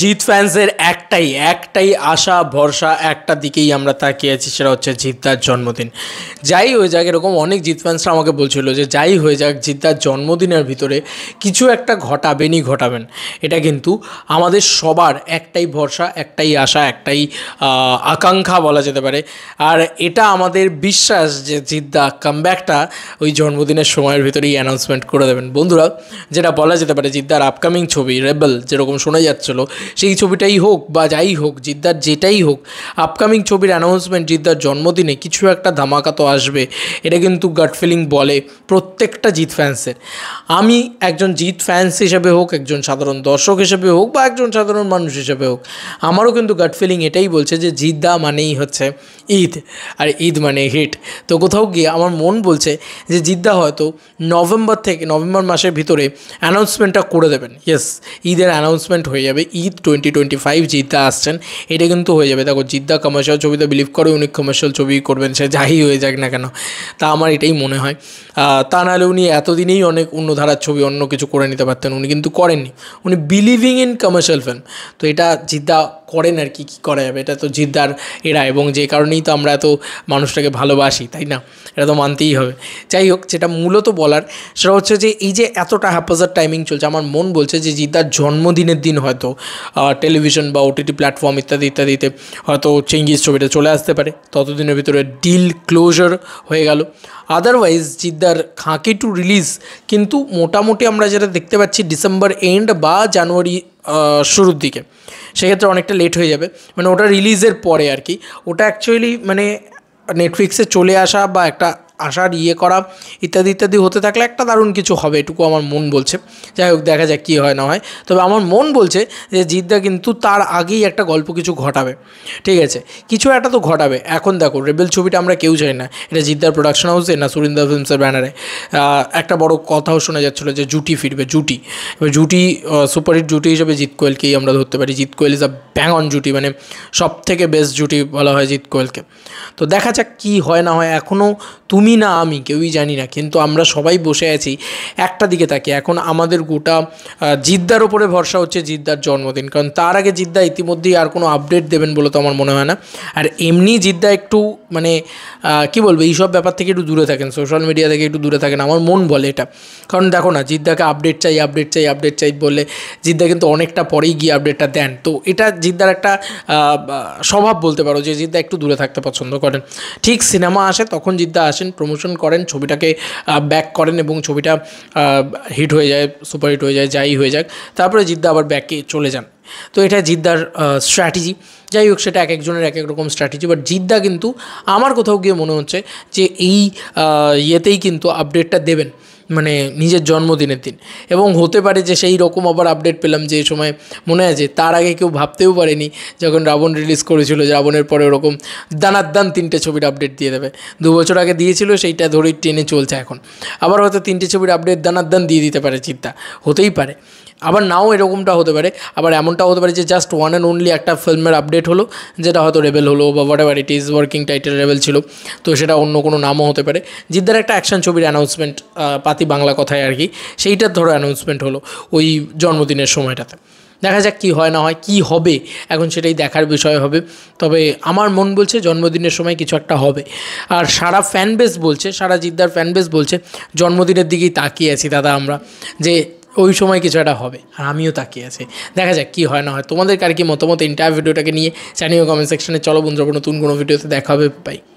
জিত ফ্যান্সের একটাই একটাই আশা ভরসা একটা দিকেই আমরা তাকিয়ে আছি সেটা হচ্ছে জিদ্দার জন্মদিন যাই হয়ে যাক এরকম অনেক জিত ফ্যান্সরা আমাকে বলছিল যে যাই হয়ে যাক জিদ্দার জন্মদিনের ভিতরে কিছু একটা ঘটাবেনই ঘটাবেন এটা কিন্তু আমাদের সবার একটাই ভরসা একটাই আশা একটাই আকাঙ্ক্ষা বলা যেতে পারে আর এটা আমাদের বিশ্বাস যে জিদ্দা কামব্যাকটা ওই জন্মদিনের সময়ের ভিতরেই অ্যানাউন্সমেন্ট করে দেবেন বন্ধুরা যেটা বলা যেতে পারে জিদ্দার আপকামিং ছবি রেবেল যেরকম শোনা যাচ্ছিলো সেই ছবিটাই হোক বা যাই হোক জিদ্দার যেটাই হোক আপকামিং ছবির অ্যানাউন্সমেন্ট জিদ্দার জন্মদিনে কিছু একটা ধামাকা তো আসবে এটা কিন্তু গাট ফিলিং বলে প্রত্যেকটা জিৎ ফ্যান্সের আমি একজন জিৎ ফ্যান্স হিসেবে হোক একজন সাধারণ দর্শক হিসেবে হোক বা একজন সাধারণ মানুষ হিসেবে হোক আমারও কিন্তু গাট ফিলিং এটাই বলছে যে জিদ্দা মানেই হচ্ছে ঈদ আর ঈদ মানে হিট তো কোথাও গিয়ে আমার মন বলছে যে জিদ্দা হয়তো নভেম্বর থেকে নভেম্বর মাসের ভিতরে অ্যানাউন্সমেন্টটা করে দেবেন ইয়েস ঈদের অ্যানাউন্সমেন্ট হয়ে যাবে ঈদ ঈদ টোয়েন্টি টোয়েন্টি ফাইভ জিদ্দা আসছেন এটা কিন্তু হয়ে যাবে দেখো জিদ্দা কমার্শিয়াল ছবিতে বিলিভ করে উনি কমার্শিয়াল ছবি করবেন সে যাই হয়ে যাক না কেন তা আমার এটাই মনে হয় তা নাহলে উনি এতদিনেই অনেক অন্য ধারার ছবি অন্য কিছু করে নিতে পারতেন উনি কিন্তু করেননি উনি বিলিভিং ইন কমার্শিয়াল ফিল্ম তো এটা জিদ্দা করেন আর কি কী করা যাবে এটা তো জিদ্দার এরা এবং যে কারণেই তো আমরা এত মানুষটাকে ভালোবাসি তাই না এটা তো মানতেই হবে যাই হোক যেটা মূলত বলার সেটা হচ্ছে যে এই যে এতটা হ্যাপাজার টাইমিং চলছে আমার মন বলছে যে জিদ্দার জন্মদিনের দিন হয়তো টেলিভিশন বা ওটিটি প্ল্যাটফর্ম ইত্যাদি ইত্যাদিতে হয়তো চেঞ্জিস ছবিটা চলে আসতে পারে ততদিনের ভিতরে ডিল ক্লোজার হয়ে গেল আদারওয়াইজ জিদ্দার খাঁকি টু রিলিজ কিন্তু মোটামুটি আমরা যেটা দেখতে পাচ্ছি ডিসেম্বর এন্ড বা জানুয়ারি শুরুর দিকে সেক্ষেত্রে অনেকটা লেট হয়ে যাবে মানে ওটা রিলিজের পরে আর কি ওটা অ্যাকচুয়ালি মানে নেটফ্লিক্সে চলে আসা বা একটা আসার ইয়ে করা ইত্যাদি ইত্যাদি হতে থাকলে একটা দারুণ কিছু হবে এটুকু আমার মন বলছে যাই হোক দেখা যাক কী হয় না হয় তবে আমার মন বলছে যে জিদ্দা কিন্তু তার আগেই একটা গল্প কিছু ঘটাবে ঠিক আছে কিছু একটা তো ঘটাবে এখন দেখো রেবেল ছবিটা আমরা কেউ চাই না এটা জিদ্দার প্রোডাকশন হাউসে না সুরিন্দা ফিল্মসের ব্যানারে একটা বড় কথাও শোনা যাচ্ছিলো যে জুটি ফিরবে জুটি এবার জুটি সুপারহিট জুটি হিসেবে জিৎ কোয়েলকেই আমরা ধরতে পারি Jeet Koel is a bang on জুটি মানে সব থেকে বেস্ট জুটি বলা হয় জিৎ কোয়েলকে তো দেখা যাক কী হয় না হয় এখনও তুমি তুমি না আমি কেউই জানি না কিন্তু আমরা সবাই বসে আছি একটা দিকে তাকে এখন আমাদের গোটা জিদ্দার ওপরে ভরসা হচ্ছে জিদ্দার জন্মদিন কারণ তার আগে জিদ্দা ইতিমধ্যেই আর কোনো আপডেট দেবেন বলে তো আমার মনে হয় না আর এমনি জিদ্দা একটু মানে কি বলবো এইসব ব্যাপার থেকে একটু দূরে থাকেন সোশ্যাল মিডিয়া থেকে একটু দূরে থাকেন আমার মন বলে এটা কারণ দেখো না জিদ্দাকে আপডেট চাই আপডেট চাই আপডেট চাই বলে জিদ্দা কিন্তু অনেকটা পরেই গিয়ে আপডেটটা দেন তো এটা জিদ্দার একটা স্বভাব বলতে পারো যে জিদ্দা একটু দূরে থাকতে পছন্দ করেন ঠিক সিনেমা আসে তখন জিদ্দা আসেন প্রমোশন করেন ছবিটাকে ব্যাক করেন এবং ছবিটা হিট হয়ে যায় সুপার হিট হয়ে যায় যাই হয়ে যাক তারপরে জিদ্দা আবার ব্যাকে চলে যান তো এটা জিদ্দার স্ট্র্যাটেজি যাই হোক সেটা এক একজনের এক এক রকম স্ট্র্যাটেজি বাট জিদ্দা কিন্তু আমার কোথাও গিয়ে মনে হচ্ছে যে এই ইয়েতেই কিন্তু আপডেটটা দেবেন মানে নিজের জন্মদিনের দিন এবং হতে পারে যে সেই রকম আবার আপডেট পেলাম যে সময় মনে আছে তার আগে কেউ ভাবতেও পারেনি যখন রাবণ রিলিজ করেছিল রাবণের পরে ওরকম দানার দান তিনটে ছবির আপডেট দিয়ে দেবে দু বছর আগে দিয়েছিল সেইটা ধরেই টেনে চলছে এখন আবার হয়তো তিনটে ছবির আপডেট দানার দান দিয়ে দিতে পারে চিন্তা হতেই পারে আবার নাও এরকমটা হতে পারে আবার এমনটা হতে পারে যে জাস্ট ওয়ান অ্যান্ড অনলি একটা ফিল্মের আপডেট হলো যেটা হয়তো রেবেল হলো বা whatever it is working title rebel ছিল তো সেটা অন্য কোনো নামও হতে পারে জিদ্দার একটা অ্যাকশন ছবির অ্যানাউন্সমেন্ট বাংলাতি বাংলা কথায় আর কি সেইটার ধরো অ্যানাউন্সমেন্ট হলো ওই জন্মদিনের সময়টাতে দেখা যাক কী হয় না হয় কি হবে এখন সেটাই দেখার বিষয় হবে তবে আমার মন বলছে জন্মদিনের সময় কিছু একটা হবে আর সারা ফ্যান বেস বলছে সারা জিদ্দার ফ্যান বেস বলছে জন্মদিনের দিকেই তাকিয়ে আছি দাদা আমরা যে ওই সময় কিছু একটা হবে আর আমিও তাকিয়ে আছি দেখা যাক কী হয় না হয় তোমাদের কার কি মতামত এন্টায়ার ভিডিওটাকে নিয়ে জানিও কমেন্ট সেকশনে চলো বন্ধুরা নতুন কোনো ভিডিওতে দেখাবে পাই বাই